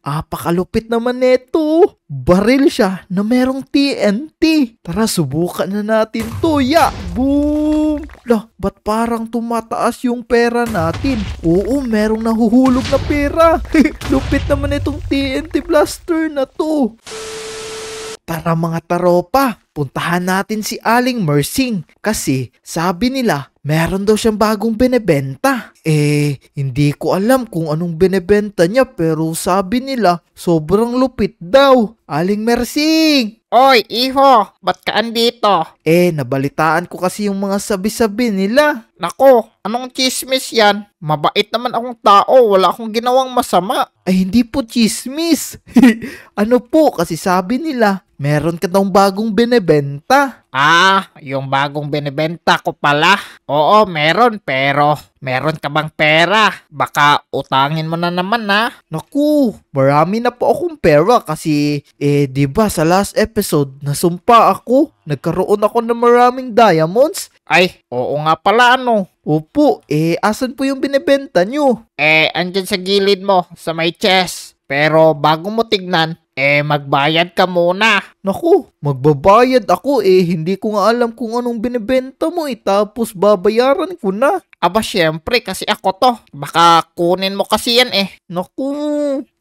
Apakalupit naman neto. Baril siya na merong TNT. Tara, subukan na natin to. Ya! Boom! Lah, ba't parang tumataas yung pera natin? Oo, merong nahuhulog na pera. Lupit naman itong TNT blaster na to. Tara mga taropa, puntahan natin si Aling Mersing kasi sabi nila meron daw siyang bagong binebenta. Eh, hindi ko alam kung anong binebenta niya pero sabi nila sobrang lupit daw. Aling Mersing! Oy, Iho! Ba't ka andito? Eh, nabalitaan ko kasi yung mga sabi-sabi nila. Nako, anong chismis yan? Mabait naman akong tao, wala akong ginawang masama. Ay, hindi po chismis. ano po, kasi sabi nila, meron ka daw bagong binebenta. Ah, yung bagong binebenta ko pala. Oo, meron pero meron ka bang pera? Baka utangin mo na naman na. Naku, marami na po akong pera kasi eh di ba sa last episode nasumpa ako, nagkaroon ako ng maraming diamonds. Ay, oo nga pala ano. Opo, eh asan po yung binebenta nyo? Eh, andyan sa gilid mo, sa may chest. Pero bago mo tignan, eh, magbayad ka muna. Naku, magbabayad ako eh. Hindi ko nga alam kung anong binibenta mo eh. Tapos babayaran ko na. Aba syempre kasi ako to. Baka kunin mo kasi yan eh. Naku,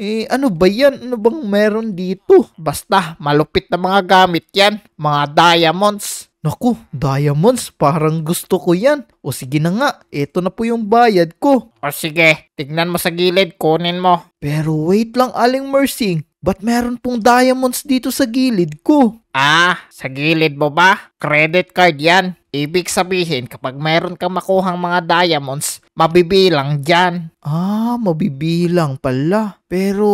eh ano ba yan? Ano bang meron dito? Basta malupit na mga gamit yan. Mga diamonds. Naku, diamonds, parang gusto ko yan. O sige na nga, eto na po yung bayad ko. O sige, tignan mo sa gilid, kunin mo. Pero wait lang, Aling Mercy. But meron pong diamonds dito sa gilid ko? Ah, sa gilid mo ba? Credit card yan. Ibig sabihin, kapag meron kang makuhang mga diamonds, mabibilang dyan. Ah, mabibilang pala. Pero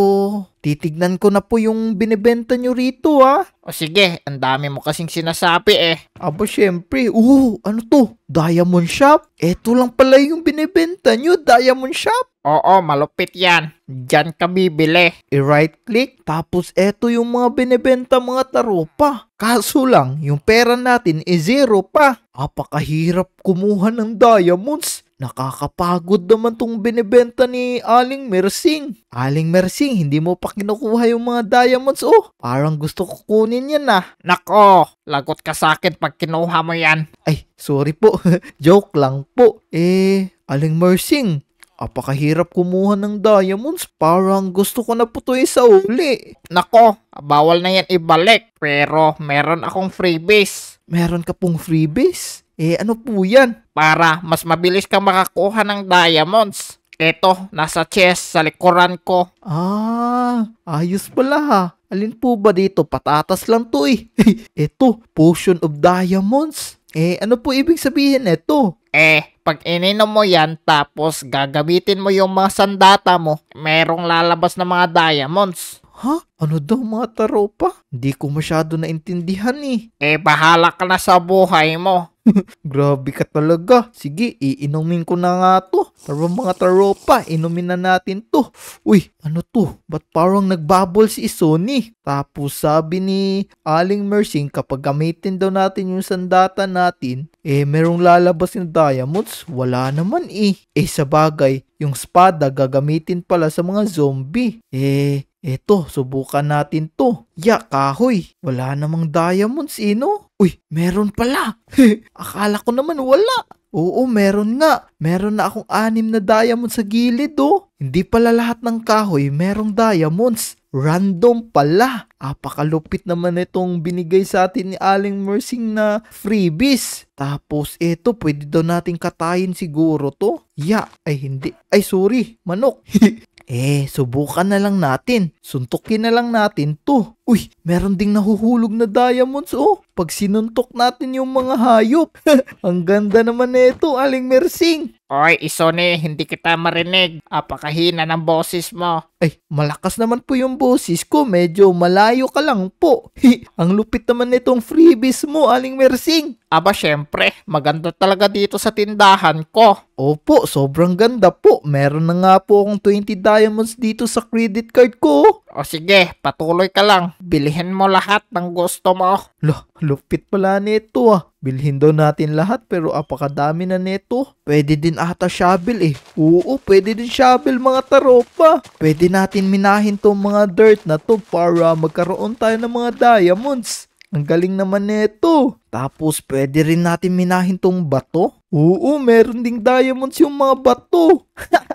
titignan ko na po yung binebenta nyo rito ah. O sige, ang dami mo kasing sinasabi eh. Aba syempre, oo, ano to? Diamond shop? Eto lang pala yung binebenta nyo, diamond shop? Oo, malupit yan. Diyan ka bibili. I-right click, tapos eto yung mga binebenta mga taropa. Kaso lang, yung pera natin e zero pa. Apakahirap kumuha ng diamonds. Nakakapagod naman tong binibenta ni Aling Mersing. Aling Mersing, hindi mo pa kinukuha yung mga diamonds oh. Parang gusto ko kunin yan ah. Nako, lagot ka sa akin pag kinuha mo yan. Ay, sorry po. Joke lang po. Eh, Aling Mersing, apakahirap kumuha ng diamonds. Parang gusto ko na putuin eh, sa uli. Nako, bawal na yan ibalik. Pero meron akong freebies. Meron ka pong freebies? Eh ano po yan? Para mas mabilis kang makakuha ng diamonds. Ito, nasa chest sa likuran ko. Ah, ayos pala ha. Alin po ba dito? Patatas lang to eh. ito, potion of diamonds. Eh, ano po ibig sabihin eto? Eh, pag ininom mo yan, tapos gagamitin mo yung mga sandata mo, merong lalabas na mga diamonds. Ha? Ano daw mga taropa? Hindi ko masyado naintindihan eh. Eh, bahala ka na sa buhay mo. Grabe ka talaga. Sige, iinumin ko na nga to. Tara mga taropa, inumin na natin to. Uy, ano to? Ba't parang nagbubble si Sony? Tapos sabi ni Aling Mersing, kapag gamitin daw natin yung sandata natin, eh merong lalabas yung diamonds? Wala naman eh. Eh sa bagay, yung spada gagamitin pala sa mga zombie. Eh, Eto, subukan natin to. Ya, kahoy. Wala namang diamonds, ino. Eh, Uy, meron pala. Akala ko naman wala. Oo, meron nga. Meron na akong anim na diamonds sa gilid, oh. Hindi pala lahat ng kahoy merong diamonds. Random pala. Apakalupit naman itong binigay sa atin ni Aling Mersing na freebies. Tapos eto, pwede daw nating katayin siguro to. Ya, ay hindi. Ay sorry, manok. Eh, subukan na lang natin. Suntukin na lang natin to. Uy, meron ding nahuhulog na diamonds oh pag sinuntok natin yung mga hayop. Ang ganda naman nito, na Aling Mersing. Oy, Isone, hindi kita marinig. Apakahina ng boses mo. Ay, malakas naman po yung boses ko. Medyo malayo ka lang po. ang lupit naman nitong freebies mo, Aling Mersing. Aba, syempre. Maganda talaga dito sa tindahan ko. Opo, sobrang ganda po. Meron na nga po akong 20 diamonds dito sa credit card ko. O sige, patuloy ka lang. Bilihin mo lahat ng gusto mo. Loh, Lupit pala nito ah. Bilhin daw natin lahat pero apakadami na neto. Pwede din ata shovel eh. Oo, pwede din shovel mga taropa. Pwede natin minahin tong mga dirt na to para magkaroon tayo ng mga diamonds. Ang galing naman neto. Tapos pwede rin natin minahin tong bato. Oo, meron ding diamonds yung mga bato.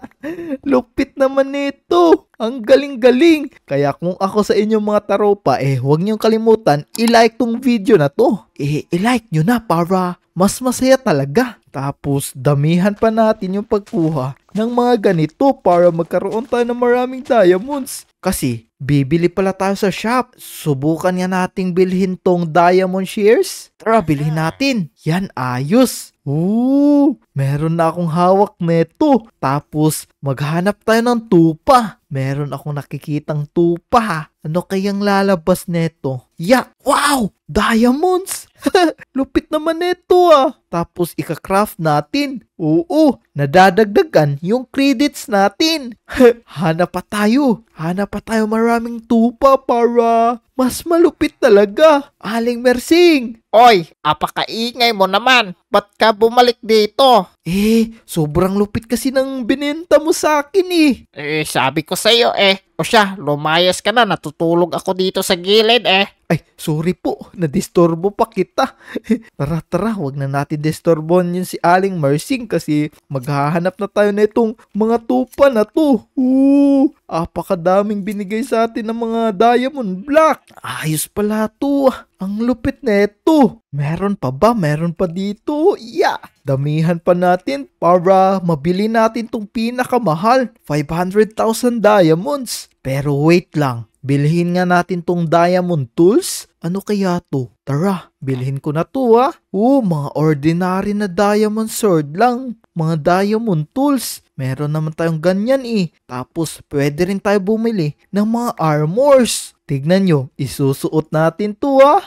Lupit naman nito. Ang galing-galing. Kaya kung ako sa inyong mga taropa, eh huwag niyong kalimutan, i-like tong video na to. Eh, i-like nyo na para mas masaya talaga. Tapos damihan pa natin yung pagkuha ng mga ganito para magkaroon tayo ng maraming diamonds. Kasi bibili pala tayo sa shop. Subukan nga nating bilhin tong diamond shears. Tara, bilhin ah. natin. Yan, ayos. Ooh, meron na akong hawak neto. Tapos, maghanap tayo ng tupa. Meron akong nakikitang tupa ha. Ano kayang lalabas neto? Yak! Yeah. Wow! Diamonds! Lupit naman neto ah. Tapos ika-craft natin. Oo, nadadagdagan yung credits natin. Hanap pa tayo. Hanap Maghanap pa tayo maraming tupa para mas malupit talaga. Aling Mersing! Oy, apakaingay mo naman. Ba't ka bumalik dito? Eh, sobrang lupit kasi ng binenta mo sa akin eh. Eh, sabi ko sa'yo eh. O siya, lumayas ka na. Natutulog ako dito sa gilid eh. Ay, sorry po, nadisturbo pa kita. tara, tara, wag na natin disturbon yun si Aling Mersing kasi maghahanap na tayo na itong mga tupa na to. Ooh, apakadaming binigay sa atin ng mga diamond block. Ayos pala to. Ang lupit na ito. Meron pa ba? Meron pa dito? Yeah! Damihan pa natin para mabili natin tong pinakamahal. 500,000 diamonds. Pero wait lang, bilhin nga natin tong diamond tools. Ano kaya to? Tara, bilhin ko na to ha. Oo, mga ordinary na diamond sword lang. Mga diamond tools. Meron naman tayong ganyan eh. Tapos, pwede rin tayo bumili ng mga armors. Tignan nyo, isusuot natin to ha.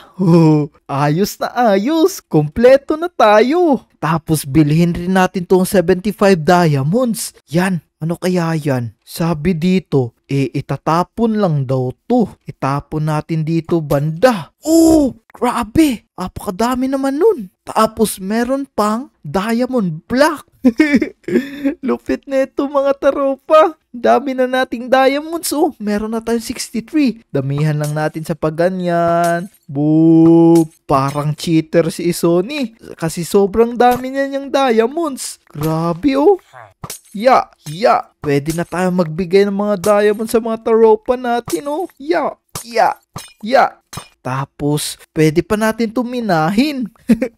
ayos na ayos. Kompleto na tayo. Tapos bilhin rin natin tong 75 diamonds. Yan, ano kaya yan? Sabi dito, eh itatapon lang daw to. Itapon natin dito banda. Oh, grabe! Apakadami naman nun. Tapos meron pang diamond black. Lupit na ito mga taropa. Dami na nating diamonds, oh. Meron na tayong 63. Damihan lang natin sa pagganyan. Boo! Parang cheater si Isoni. Kasi sobrang dami niya niyang diamonds. Grabe, oh. Ya, yeah, ya. Yeah. Pwede na tayo magbigay ng mga diamonds sa mga taropa natin, oh. Ya, yeah, ya, yeah, ya. Yeah. Tapos, pwede pa natin tuminahin.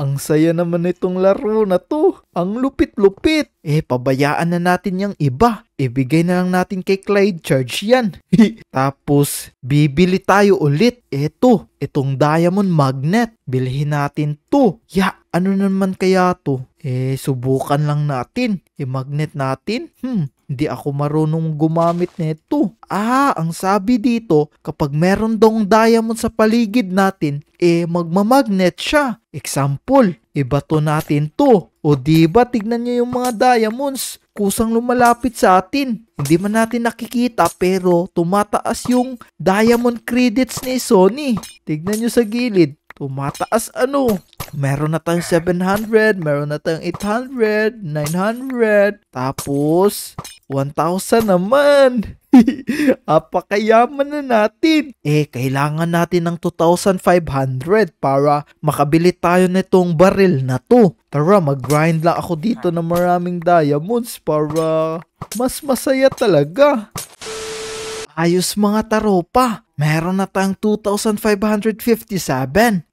Ang saya naman itong laro na to. Ang lupit-lupit. Eh, pabayaan na natin yung iba. Ibigay na lang natin kay Clyde Charge yan. Tapos, bibili tayo ulit. Eto, itong diamond magnet. Bilhin natin to. Ya, ano naman kaya to? Eh, subukan lang natin. I-magnet eh, natin. Hmm, hindi ako marunong gumamit nito. Ah, ang sabi dito, kapag meron dong diamond environment sa paligid natin, eh magmamagnet siya. Example, ibato natin to. O diba, tignan niyo yung mga diamonds. Kusang lumalapit sa atin. Hindi man natin nakikita pero tumataas yung diamond credits ni Sony. Tignan niyo sa gilid. Tumataas ano? meron na tayong 700, meron na tayong 800, 900, tapos 1,000 naman. Apakayaman na natin. Eh, kailangan natin ng 2,500 para makabili tayo nitong baril na to. Tara, mag-grind lang ako dito ng maraming diamonds para mas masaya talaga. Ayos mga taropa, meron na tayong 2,557.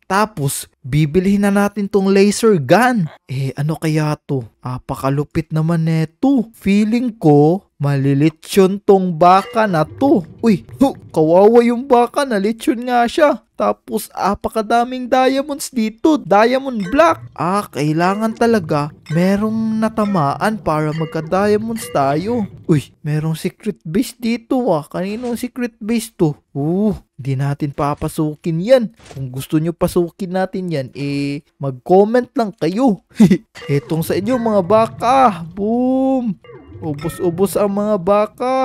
Tapos, bibilihin na natin tong laser gun. Eh ano kaya to? Apakalupit naman neto. Feeling ko, malilitsyon tong baka na to. Uy, huh, kawawa yung baka, nalitsyon nga siya. Tapos apakadaming diamonds dito, diamond black. Ah, kailangan talaga merong natamaan para magka-diamonds tayo. Uy, merong secret base dito ah. Kaninong secret base to? Uh, di natin papasukin yan. Kung gusto nyo pasukin natin yan, yan, eh, mag-comment lang kayo. Etong sa inyo mga baka. Boom! Ubus-ubos ang mga baka.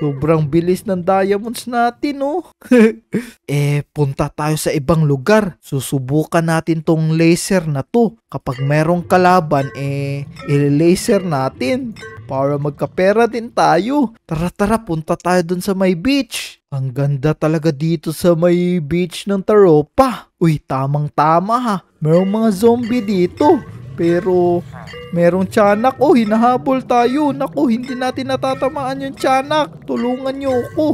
Sobrang bilis ng diamonds natin, oh. eh, punta tayo sa ibang lugar. Susubukan natin tong laser na to. Kapag merong kalaban, eh, i-laser natin. Para magkapera din tayo. Tara, tara, punta tayo dun sa may beach. Ang ganda talaga dito sa may beach ng Taropa. Uy, tamang-tama ha. Merong mga zombie dito. Pero merong tiyanak. Oh, hinahabol tayo. Nako hindi natin natatamaan yung tiyanak. Tulungan nyo ako.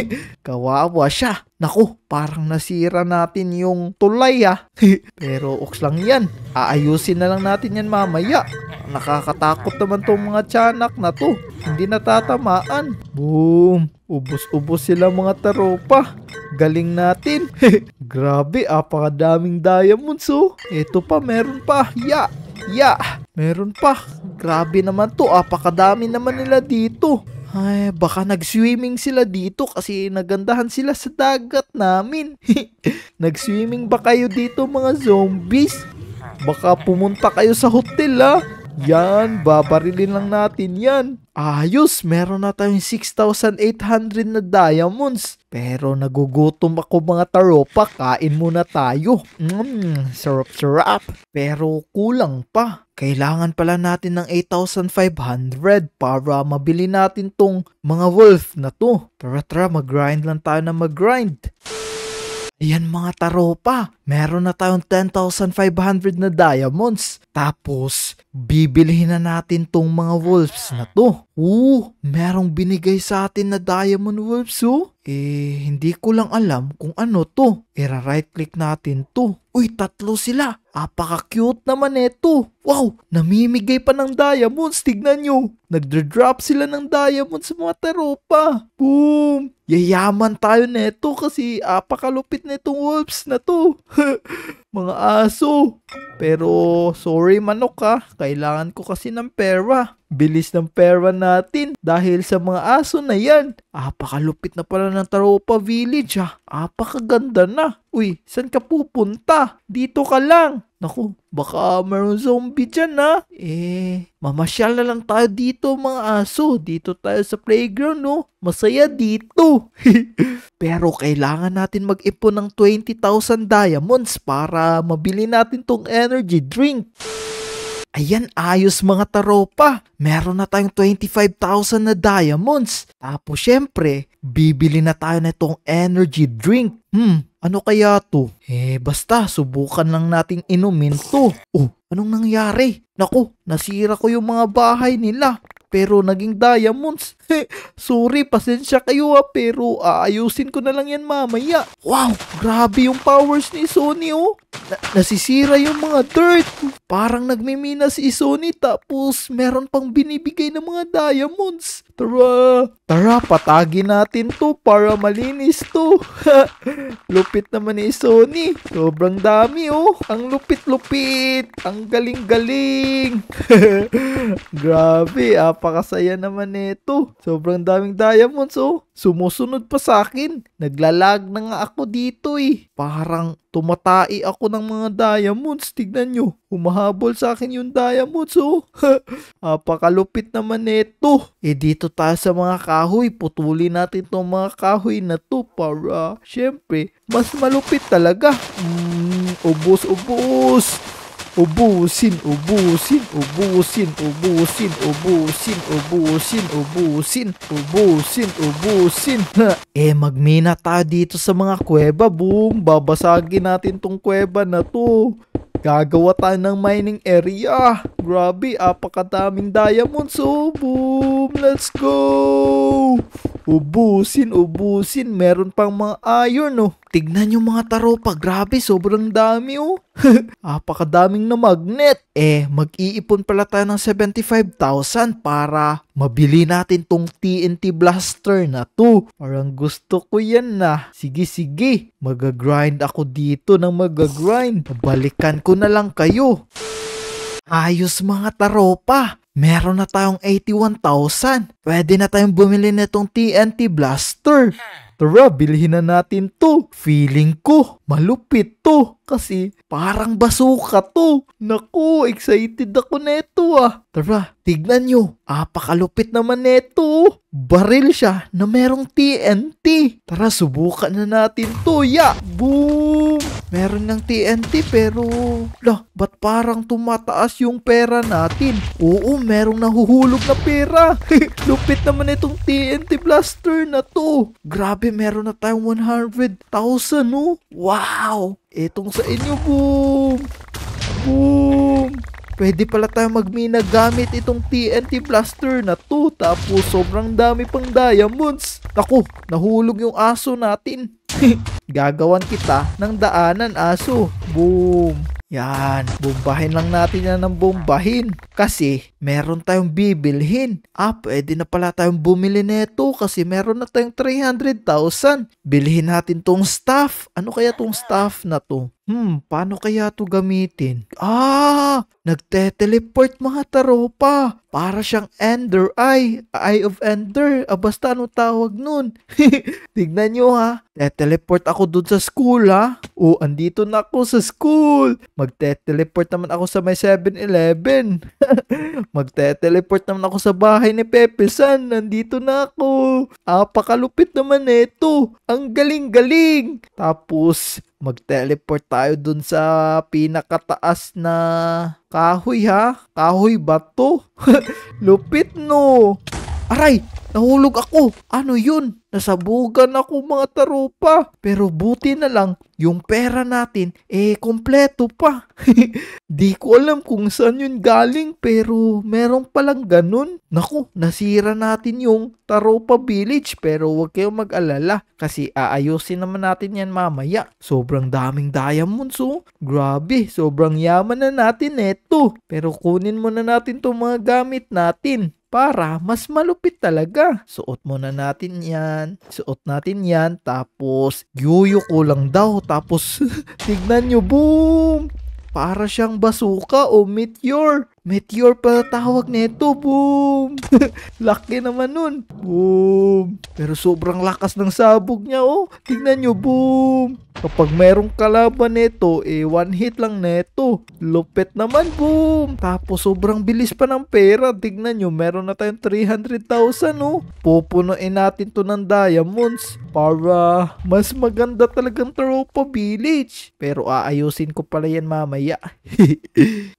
Kawawa siya. Nako parang nasira natin yung tulay ah. Pero oks lang yan. Aayusin na lang natin yan mamaya. Nakakatakot naman tong mga tiyanak na to. Hindi natatamaan. Boom. ubus ubos sila mga taropa. Galing natin. Grabe, apakadaming diamonds oh. Ito pa, meron pa. Ya. Ya! Meron pa. Grabe naman to. Apakadami ah. naman nila dito. Ay, baka nag-swimming sila dito kasi nagandahan sila sa dagat namin. nag-swimming ba kayo dito mga zombies? Baka pumunta kayo sa hotel ah. Yan, babarilin lang natin yan. Ayos, meron na tayong 6,800 na diamonds. Pero nagugutom ako mga taropa, kain muna tayo. Mmm, sarap-sarap. Pero kulang pa. Kailangan pala natin ng 8,500 para mabili natin tong mga wolf na to. Tara tara, mag-grind lang tayo na mag-grind. Yan mga taropa, meron na tayong 10,500 na diamonds. Tapos, bibilihin na natin tong mga wolves na to. Oo, merong binigay sa atin na diamond wolves oh. Eh, hindi ko lang alam kung ano to. Ira right click natin to. Uy, tatlo sila. Apaka cute naman eto. Wow! Namimigay pa ng diamonds, tignan nyo! Nagdra-drop sila ng diamonds sa mga taropa! Boom! Yayaman tayo neto kasi apakalupit ah, netong wolves na to! mga aso! Pero sorry manok ha, kailangan ko kasi ng pera. Bilis ng pera natin dahil sa mga aso na yan. Apakalupit na pala ng Taropa Village ha. Apakaganda na. Uy, saan ka pupunta? Dito ka lang. Naku, baka mayroon zombie dyan ha. Eh, mamasyal na lang tayo dito mga aso. Dito tayo sa playground no. Masaya dito. Pero kailangan natin mag-ipon ng 20,000 diamonds para mabili natin tong energy drink. Ayan, ayos mga taropa. Meron na tayong 25,000 na diamonds. Tapos syempre, bibili na tayo na energy drink. Hmm, ano kaya to? Eh, basta, subukan lang nating inumin to. Oh, anong nangyari? Naku, nasira ko yung mga bahay nila. Pero naging diamonds. Sorry, pasensya kayo ha, ah, pero aayusin ko na lang yan mamaya. Wow, grabe yung powers ni Sony oh. Na- nasisira yung mga dirt. Parang nagmimina si Sony tapos meron pang binibigay ng mga diamonds. Tara, tara, patagin natin to para malinis to. lupit naman ni Sony. Sobrang dami oh. Ang lupit-lupit. Ang galing-galing. Grabe, apakasaya naman nito. Sobrang daming diamonds oh. Sumusunod pa sa akin. Naglalag na nga ako dito eh. Parang tumatai ako ng mga diamonds. Tignan nyo. Humahabol sa akin yung diamonds oh. Apakalupit naman nito. Eh dito tayo sa mga kahoy. Putulin natin tong mga kahoy na to para syempre mas malupit talaga. Mm, ubos-ubos ubusin, ubusin, ubusin, ubusin, ubusin, ubusin, ubusin, ubusin, ubusin. ubusin. eh magmina tayo dito sa mga kuweba, boom. Babasagin natin tong kuweba na to. Gagawa tayo ng mining area. Grabe, apakadaming diamonds. So, boom! Let's go! Ubusin, ubusin. Meron pang mga iron, oh. Tignan yung mga taropa. Grabe, sobrang dami, oh. apakadaming na magnet. Eh, mag-iipon pala tayo ng 75,000 para mabili natin tong TNT blaster na to. Parang gusto ko yan na. Ah. Sige, sige. mag-grind ako dito ng magagrind. Balikan ko ko na lang kayo. Ayos mga taropa, meron na tayong 81,000. Pwede na tayong bumili nitong TNT Blaster. Tara, bilhin na natin to. Feeling ko, malupit to kasi parang basuka to. Naku, excited ako neto ah. Tara, tignan nyo. Apakalupit naman neto. Baril siya na merong TNT. Tara, subukan na natin to. Ya! Boom! Meron ng TNT pero... Lah, ba't parang tumataas yung pera natin? Oo, merong nahuhulog na pera. Lupit naman itong TNT blaster na to. Grabe, meron na tayong 100,000 no? Wow! Etong sa inyo, boom! Boom! Pwede pala tayo magmina gamit itong TNT blaster na to. Tapos sobrang dami pang diamonds. Naku, nahulog yung aso natin. Gagawan kita ng daanan aso. Boom! Yan, bombahin lang natin yan ng bombahin. Kasi meron tayong bibilhin. Ah, pwede na pala tayong bumili nito kasi meron na tayong 300,000. Bilhin natin tong staff. Ano kaya tong staff na to? Hmm, paano kaya to gamitin? Ah! Nagte-teleport mga taropa! Para siyang Ender Eye! Eye of Ender! Ah, basta ano tawag nun? Tignan nyo ha! Te-teleport ako dun sa school ha! O, oh, andito na ako sa school! Magte-teleport naman ako sa may 7-Eleven! Magte-teleport naman ako sa bahay ni Pepe San! Nandito na ako! Apakalupit pakalupit naman nito! Ang galing-galing! Tapos, mag-teleport tayo dun sa pinakataas na kahoy ha. Kahoy bato. Lupit no. Aray! Nahulog ako. Ano yun? Nasabugan ako mga taropa. Pero buti na lang, yung pera natin, eh, kompleto pa. Di ko alam kung saan yun galing, pero meron palang ganun. Naku, nasira natin yung taropa village, pero huwag kayong mag-alala kasi aayusin naman natin yan mamaya. Sobrang daming diamonds, oh. Grabe, sobrang yaman na natin eto. Pero kunin muna natin itong mga gamit natin para mas malupit talaga. Suot muna natin yan. Suot natin yan. Tapos, ko lang daw. Tapos, tignan nyo, boom! Para siyang basuka o meteor. Meteor pala tawag neto. Boom! Laki naman nun. Boom! Pero sobrang lakas ng sabog niya, oh. Tingnan nyo, boom! Kapag merong kalaban neto, eh, one hit lang neto. Lupet naman, boom! Tapos sobrang bilis pa ng pera. Tingnan nyo, meron na tayong 300,000, oh. Pupunuin natin to ng diamonds para mas maganda talagang tropa village. Pero aayusin ko pala yan mamaya.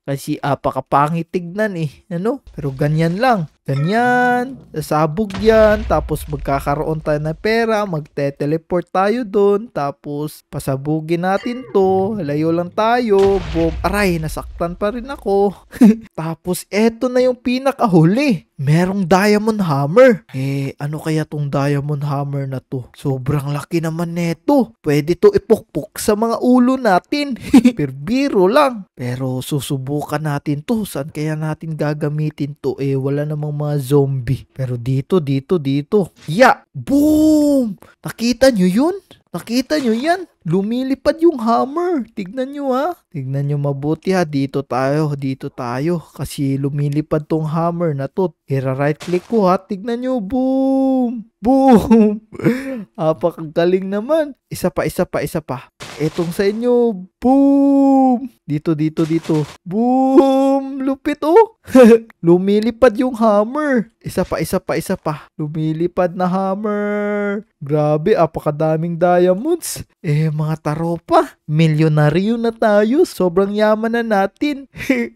Kasi apakapang pangitignan eh. Ano? Pero ganyan lang ganyan, sabog yan, tapos magkakaroon tayo ng pera, magte-teleport tayo doon, tapos pasabugin natin to, layo lang tayo, boom, aray, nasaktan pa rin ako. tapos eto na yung pinakahuli, merong diamond hammer. Eh, ano kaya tong diamond hammer na to? Sobrang laki naman neto, pwede to ipukpok sa mga ulo natin, perbiro lang. Pero susubukan natin to, saan kaya natin gagamitin to? Eh, wala namang ng mga zombie. Pero dito, dito, dito. Ya! Boom! Nakita nyo yun? Nakita nyo yan? Lumilipad yung hammer. Tignan nyo ha. Tignan nyo mabuti ha. Dito tayo. Dito tayo. Kasi lumilipad tong hammer na to. Ira right click ko ha. Tignan nyo. Boom! Boom! Apakagaling naman. Isa pa, isa pa, isa pa. Etong sa inyo. Boom! Dito, dito, dito. Boom! Ang lupit oh. Lumilipad yung hammer. Isa pa, isa pa, isa pa. Lumilipad na hammer. Grabe, apakadaming diamonds. Eh, mga taropa, milyonaryo na tayo. Sobrang yaman na natin.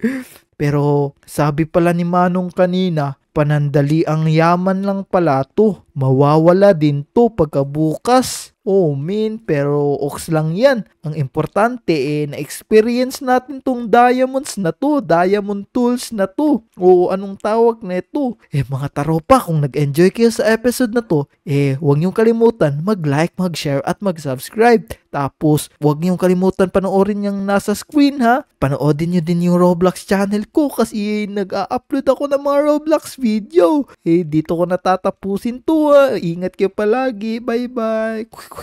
Pero sabi pala ni Manong kanina, panandali ang yaman lang pala to. Mawawala din to pagkabukas. Oh man, pero ox lang yan. Ang importante eh, na-experience natin tong diamonds na to, diamond tools na to, o anong tawag nito? Eh mga taropa, kung nag-enjoy kayo sa episode na to, eh huwag niyo kalimutan mag-like, mag-share at mag-subscribe. Tapos, huwag niyo kalimutan panoorin yang nasa screen ha. Panoorin niyo din yung Roblox channel ko kasi eh, nag-upload ako ng mga Roblox video. Eh dito ko natatapusin to ha. Ingat kayo palagi. Bye-bye.